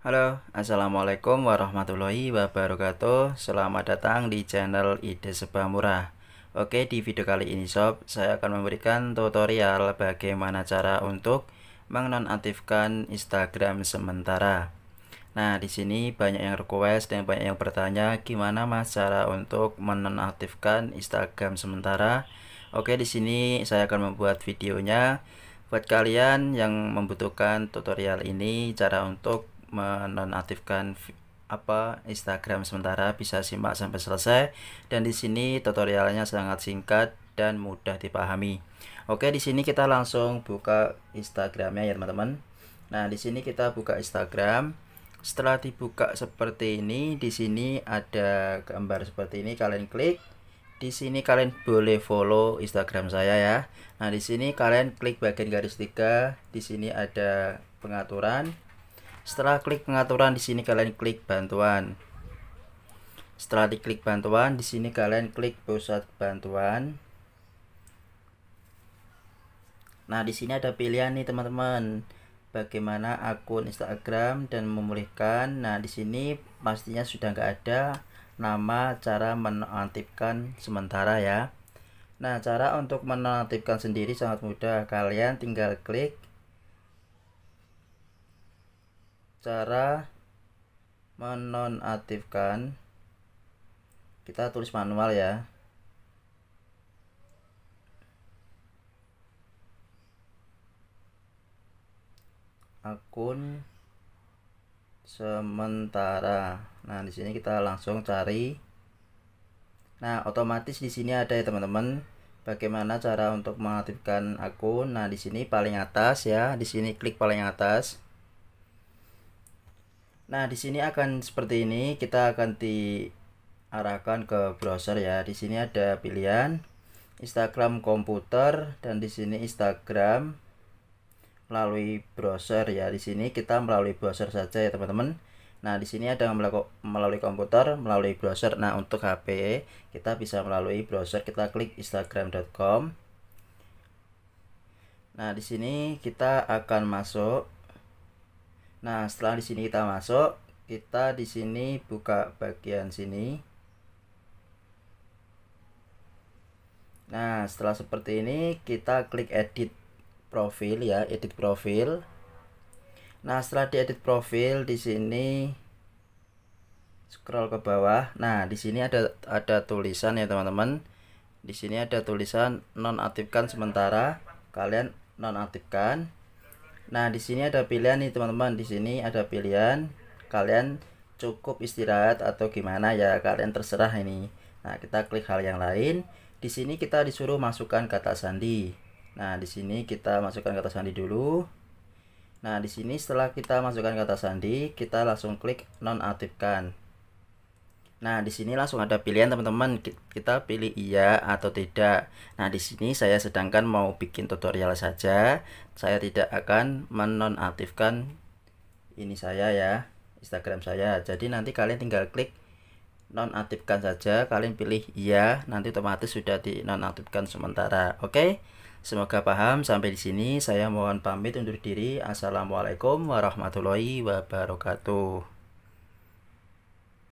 Halo, Assalamualaikum warahmatullahi wabarakatuh Selamat datang di channel Ide Seba Murah Oke, di video kali ini sob, saya akan memberikan tutorial bagaimana cara untuk mengonaktifkan Instagram sementara Nah, di sini banyak yang request dan banyak yang bertanya gimana Mas cara untuk menonaktifkan Instagram sementara. Oke, di sini saya akan membuat videonya buat kalian yang membutuhkan tutorial ini cara untuk menonaktifkan apa Instagram sementara bisa simak sampai selesai dan di sini tutorialnya sangat singkat dan mudah dipahami. Oke, di sini kita langsung buka Instagramnya ya teman-teman. Nah, di sini kita buka Instagram setelah dibuka seperti ini di sini ada gambar seperti ini kalian klik di sini kalian boleh follow Instagram saya ya. Nah, di sini kalian klik bagian garis tiga, di sini ada pengaturan. Setelah klik pengaturan di sini kalian klik bantuan. Setelah diklik bantuan, di sini kalian klik pusat bantuan. Nah, di sini ada pilihan nih teman-teman bagaimana akun Instagram dan memulihkan. Nah, di sini pastinya sudah nggak ada nama cara menonaktifkan sementara ya. Nah, cara untuk menonaktifkan sendiri sangat mudah. Kalian tinggal klik cara menonaktifkan. Kita tulis manual ya. akun sementara. Nah, di sini kita langsung cari. Nah, otomatis di sini ada ya, teman-teman. Bagaimana cara untuk mengaktifkan akun? Nah, di sini paling atas ya. Di sini klik paling atas. Nah, di sini akan seperti ini. Kita akan diarahkan ke browser ya. Di sini ada pilihan Instagram komputer dan di sini Instagram melalui browser ya. Di sini kita melalui browser saja ya teman-teman. Nah, di sini ada melalui komputer, melalui browser. Nah, untuk HP kita bisa melalui browser kita klik instagram.com. Nah, di sini kita akan masuk. Nah, setelah di sini kita masuk, kita di sini buka bagian sini. Nah, setelah seperti ini kita klik edit profil ya, edit profil. Nah, setelah diedit profil di sini scroll ke bawah. Nah, di sini ada ada tulisan ya, teman-teman. Di sini ada tulisan nonaktifkan sementara. Kalian nonaktifkan. Nah, di sini ada pilihan nih, teman-teman. Di sini ada pilihan kalian cukup istirahat atau gimana ya, kalian terserah ini. Nah, kita klik hal yang lain. Di sini kita disuruh masukkan kata sandi. Nah, di sini kita masukkan kata sandi dulu. Nah, di sini setelah kita masukkan kata sandi, kita langsung klik nonaktifkan. Nah, di sini langsung ada pilihan teman-teman. Kita pilih iya atau tidak. Nah, di sini saya sedangkan mau bikin tutorial saja, saya tidak akan menonaktifkan ini saya ya, Instagram saya. Jadi nanti kalian tinggal klik nonaktifkan saja, kalian pilih iya, nanti otomatis sudah di nonaktifkan sementara. Oke? Okay? Semoga paham sampai di sini. Saya mohon pamit undur diri. Assalamualaikum warahmatullahi wabarakatuh.